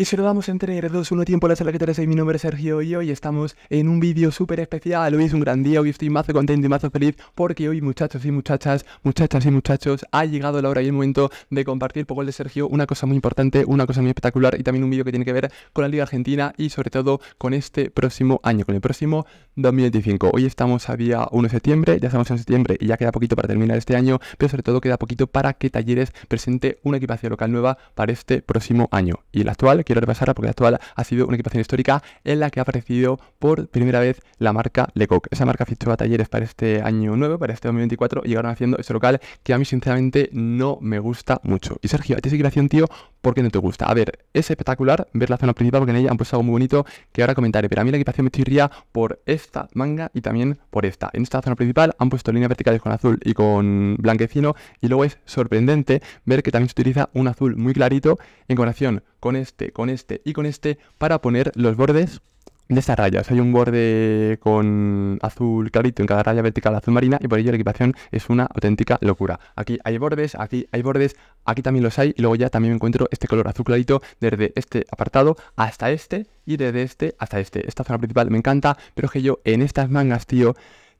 Y saludamos entre 3, 2, 1, tiempo, la sala que mi nombre es Sergio y hoy estamos en un vídeo súper especial, hoy es un gran día, hoy estoy mazo contento y más feliz porque hoy muchachos y muchachas, muchachas y muchachos, ha llegado la hora y el momento de compartir poco el de Sergio una cosa muy importante, una cosa muy espectacular y también un vídeo que tiene que ver con la Liga Argentina y sobre todo con este próximo año, con el próximo 2025. Hoy estamos a día 1 de septiembre, ya estamos en septiembre y ya queda poquito para terminar este año, pero sobre todo queda poquito para que Talleres presente una equipación local nueva para este próximo año y el actual quiero repasarla porque la actual ha sido una equipación histórica en la que ha aparecido por primera vez la marca Lecoq. Esa marca fichó a talleres para este año nuevo, para este 2024, y llegaron haciendo ese local que a mí sinceramente no me gusta mucho. Y Sergio, a ti equipación, tío, ¿por qué no te gusta? A ver, es espectacular ver la zona principal porque en ella han puesto algo muy bonito que ahora comentaré, pero a mí la equipación me chirría por esta manga y también por esta. En esta zona principal han puesto líneas verticales con azul y con blanquecino y luego es sorprendente ver que también se utiliza un azul muy clarito en comparación con este, con este y con este para poner los bordes de O rayas. Hay un borde con azul clarito en cada raya vertical azul marina y por ello la equipación es una auténtica locura. Aquí hay bordes, aquí hay bordes, aquí también los hay y luego ya también encuentro este color azul clarito desde este apartado hasta este y desde este hasta este. Esta zona principal me encanta, pero es que yo en estas mangas, tío,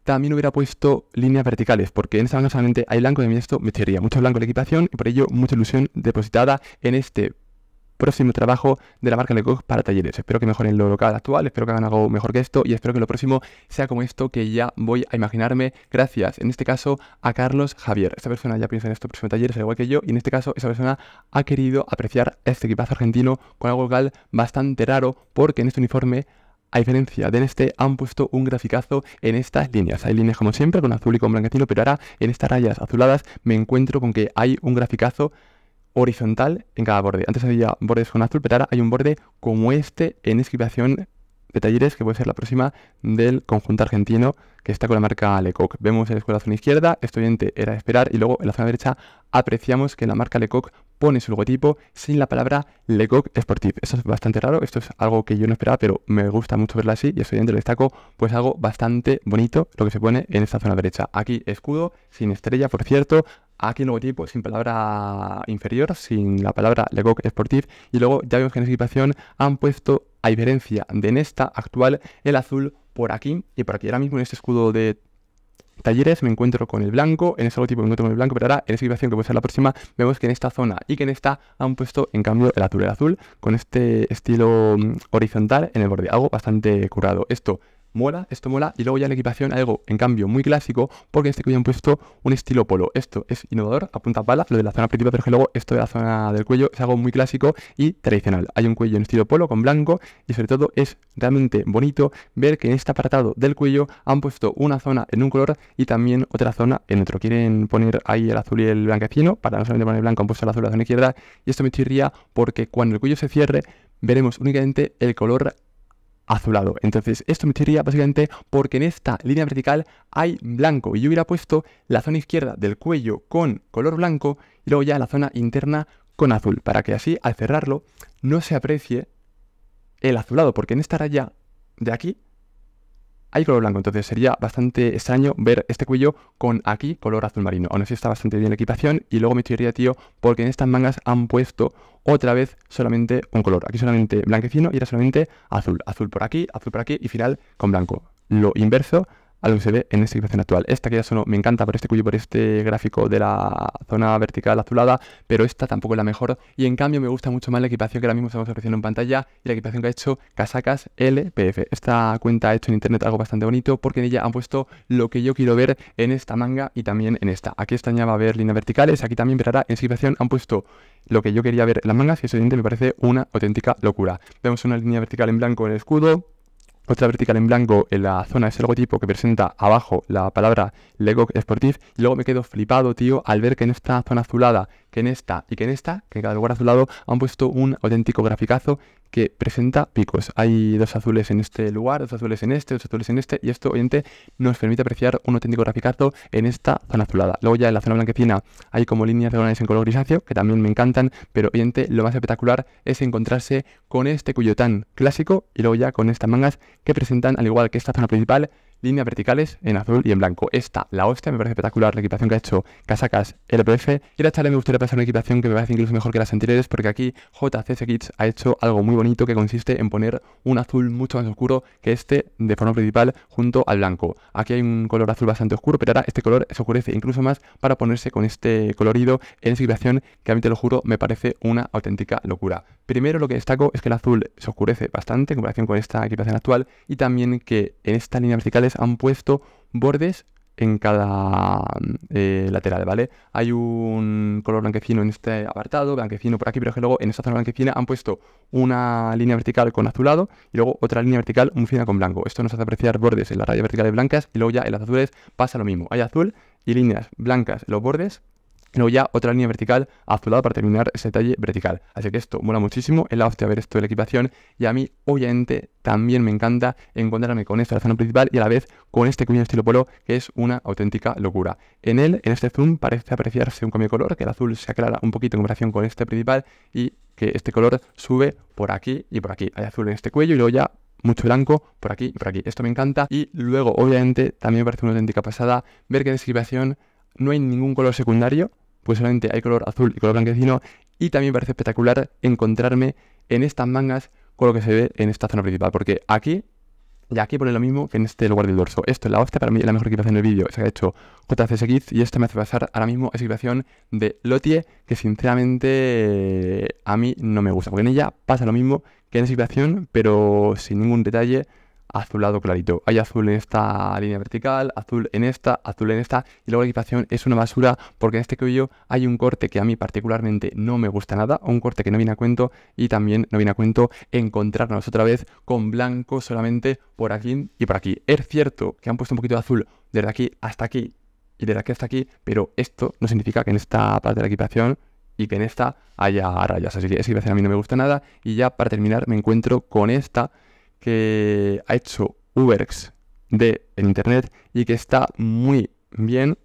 también hubiera puesto líneas verticales, porque en esta mangas solamente hay blanco y a esto me tiraría Mucho blanco en la equipación y por ello mucha ilusión depositada en este próximo trabajo de la marca Lecoq para talleres. Espero que mejoren lo local actual, espero que hagan algo mejor que esto y espero que lo próximo sea como esto que ya voy a imaginarme. Gracias, en este caso, a Carlos Javier. Esta persona ya piensa en estos próximos talleres, al igual que yo, y en este caso, esa persona ha querido apreciar este equipazo argentino con algo local bastante raro, porque en este uniforme a diferencia de en este, han puesto un graficazo en estas líneas. Hay líneas como siempre con azul y con blanquecino pero ahora en estas rayas azuladas me encuentro con que hay un graficazo horizontal en cada borde. Antes había bordes con azul, pero ahora hay un borde como este en inscripción de talleres que puede ser la próxima del conjunto argentino que está con la marca Lecoq. Vemos en la zona izquierda, estudiante era esperar y luego en la zona derecha apreciamos que la marca Lecoq pone su logotipo sin la palabra Lecoq Sportif. Eso es bastante raro, esto es algo que yo no esperaba, pero me gusta mucho verla así y estudiante lo destaco, pues algo bastante bonito lo que se pone en esta zona derecha. Aquí escudo, sin estrella, por cierto, Aquí el logotipo pues, sin palabra inferior, sin la palabra Legok Sportif. Y luego ya vemos que en equipación han puesto, a diferencia de en esta actual, el azul por aquí y por aquí. Ahora mismo en este escudo de talleres me encuentro con el blanco, en ese logotipo me encuentro con el blanco, pero ahora en esa equipación que puede ser la próxima, vemos que en esta zona y que en esta han puesto en cambio el azul, el azul, con este estilo mm, horizontal en el borde, algo bastante curado. Esto mola, esto mola, y luego ya la equipación algo, en cambio, muy clásico, porque este cuello han puesto un estilo polo. Esto es innovador, apunta punta pala, lo de la zona principal, pero que luego esto de la zona del cuello es algo muy clásico y tradicional. Hay un cuello en estilo polo con blanco y sobre todo es realmente bonito ver que en este apartado del cuello han puesto una zona en un color y también otra zona en otro. Quieren poner ahí el azul y el blanquecino, para no solamente poner blanco han puesto el azul a la zona izquierda, y esto me chirría porque cuando el cuello se cierre veremos únicamente el color azulado. Entonces, esto me sería básicamente porque en esta línea vertical hay blanco y yo hubiera puesto la zona izquierda del cuello con color blanco y luego ya la zona interna con azul, para que así al cerrarlo no se aprecie el azulado, porque en esta raya de aquí hay color blanco, entonces sería bastante extraño ver este cuello con aquí color azul marino. Aún así está bastante bien la equipación y luego me estoy tío, porque en estas mangas han puesto otra vez solamente un color. Aquí solamente blanquecino y era solamente azul. Azul por aquí, azul por aquí y final con blanco. Lo inverso a lo que se ve en esta situación actual. Esta que ya solo me encanta por este cuyo por este gráfico de la zona vertical azulada, pero esta tampoco es la mejor. Y en cambio me gusta mucho más la equipación que ahora mismo estamos ofreciendo en pantalla y la equipación que ha hecho Casacas LPF. Esta cuenta ha hecho en internet algo bastante bonito porque en ella han puesto lo que yo quiero ver en esta manga y también en esta. Aquí esta ya va a haber líneas verticales, aquí también, pero ahora en situación han puesto lo que yo quería ver en las mangas y eso me parece una auténtica locura. Vemos una línea vertical en blanco en el escudo, otra vertical en blanco en la zona de el logotipo que presenta abajo la palabra Lego Sportif y luego me quedo flipado, tío, al ver que en esta zona azulada, que en esta y que en esta, que cada lugar azulado han puesto un auténtico graficazo que presenta picos. Hay dos azules en este lugar, dos azules en este, dos azules en este, y esto, oyente, nos permite apreciar un auténtico graficazo en esta zona azulada. Luego ya en la zona blanquecina hay como líneas diagonales en color grisáceo, que también me encantan, pero obviamente lo más espectacular es encontrarse con este cuyotán clásico y luego ya con estas mangas que presentan, al igual que esta zona principal, líneas verticales en azul y en blanco. Esta, la hostia, me parece espectacular, la equipación que ha hecho Casacas LPF. Y la charla me gustaría pasar una equipación que me parece incluso mejor que las anteriores, porque aquí JCS Kids ha hecho algo muy bonito que consiste en poner un azul mucho más oscuro que este de forma principal junto al blanco. Aquí hay un color azul bastante oscuro, pero ahora este color se oscurece incluso más para ponerse con este colorido en esa equipación que a mí te lo juro me parece una auténtica locura. Primero lo que destaco es que el azul se oscurece bastante en comparación con esta equipación actual y también que en esta línea vertical han puesto bordes en cada eh, lateral, ¿vale? Hay un color blanquecino en este apartado, blanquecino por aquí, pero que luego en esta zona blanquecina han puesto una línea vertical con azulado y luego otra línea vertical un fina con blanco. Esto nos hace apreciar bordes en las rayas verticales blancas y luego ya en las azules pasa lo mismo. Hay azul y líneas blancas en los bordes y luego ya otra línea vertical azulada para terminar ese detalle vertical. Así que esto mola muchísimo, el hostia ver esto de la equipación. Y a mí, obviamente, también me encanta encontrarme con esta zona principal y a la vez con este cuello estilo polo, que es una auténtica locura. En él, en este zoom, parece apreciarse un cambio de color, que el azul se aclara un poquito en comparación con este principal y que este color sube por aquí y por aquí. Hay azul en este cuello y luego ya mucho blanco por aquí y por aquí. Esto me encanta. Y luego, obviamente, también me parece una auténtica pasada ver que la descripción no hay ningún color secundario, pues solamente hay color azul y color blanquecino. Y también parece espectacular encontrarme en estas mangas con lo que se ve en esta zona principal, porque aquí y aquí pone lo mismo que en este lugar del dorso. Esto es la hostia, para mí es la mejor equipación del vídeo. Se ha hecho JCSX y esto me hace pasar ahora mismo esa equipación de Lotie, que sinceramente eh, a mí no me gusta. Porque en ella pasa lo mismo que en esa equipación, pero sin ningún detalle azulado clarito. Hay azul en esta línea vertical, azul en esta, azul en esta, y luego la equipación es una basura porque en este cuello hay un corte que a mí particularmente no me gusta nada, un corte que no viene a cuento y también no viene a cuento encontrarnos otra vez con blanco solamente por aquí y por aquí. Es cierto que han puesto un poquito de azul desde aquí hasta aquí y desde aquí hasta aquí, pero esto no significa que en esta parte de la equipación y que en esta haya rayas. Así que esa equipación a mí no me gusta nada. Y ya para terminar me encuentro con esta que ha hecho Uberx de Internet y que está muy bien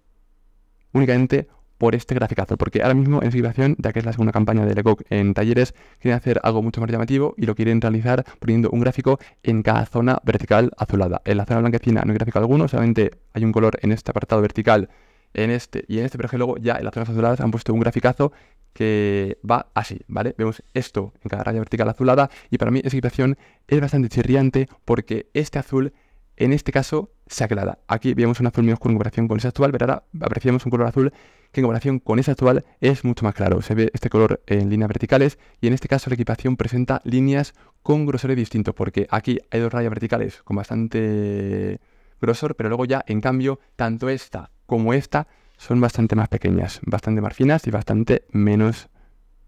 únicamente por este graficazo, porque ahora mismo en situación, ya que es la segunda campaña de Lecoq en talleres, quieren hacer algo mucho más llamativo y lo quieren realizar poniendo un gráfico en cada zona vertical azulada. En la zona blanquecina no hay gráfico alguno, solamente hay un color en este apartado vertical, en este y en este, pero que luego ya en las zonas azuladas han puesto un graficazo que va así, ¿vale? Vemos esto en cada raya vertical azulada y para mí esa equipación es bastante chirriante porque este azul en este caso se aclara. Aquí vemos un azul muy oscuro en comparación con ese actual, pero ahora apreciamos un color azul que en comparación con ese actual es mucho más claro. Se ve este color en líneas verticales y en este caso la equipación presenta líneas con grosor distintos porque aquí hay dos rayas verticales con bastante grosor, pero luego ya en cambio tanto esta como esta son bastante más pequeñas, bastante más finas y bastante menos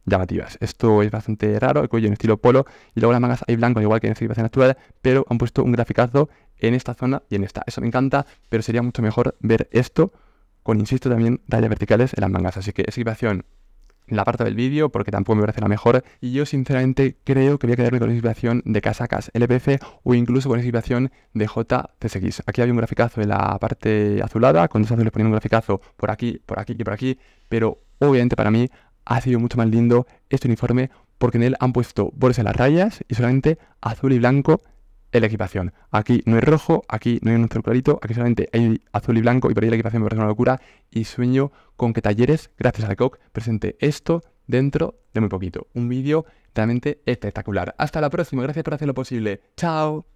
llamativas. Esto es bastante raro, el cuello en estilo polo y luego las mangas hay blanco igual que en la actual, pero han puesto un graficazo en esta zona y en esta. Eso me encanta, pero sería mucho mejor ver esto con, insisto, también tallas verticales en las mangas. Así que esa la parte del vídeo porque tampoco me parece la mejor y yo sinceramente creo que voy a quedarme con la inspiración de Casacas LPF o incluso con la inspiración de JCX. Aquí había un graficazo en la parte azulada, con dos azules poniendo un graficazo por aquí, por aquí y por aquí, pero obviamente para mí ha sido mucho más lindo este uniforme porque en él han puesto bolsas en las rayas y solamente azul y blanco la equipación. Aquí no hay rojo, aquí no hay un azul clarito, aquí solamente hay azul y blanco y por ahí la equipación me parece una locura y sueño con que Talleres, gracias al COC, presente esto dentro de muy poquito. Un vídeo realmente espectacular. Hasta la próxima, gracias por hacer lo posible. Chao.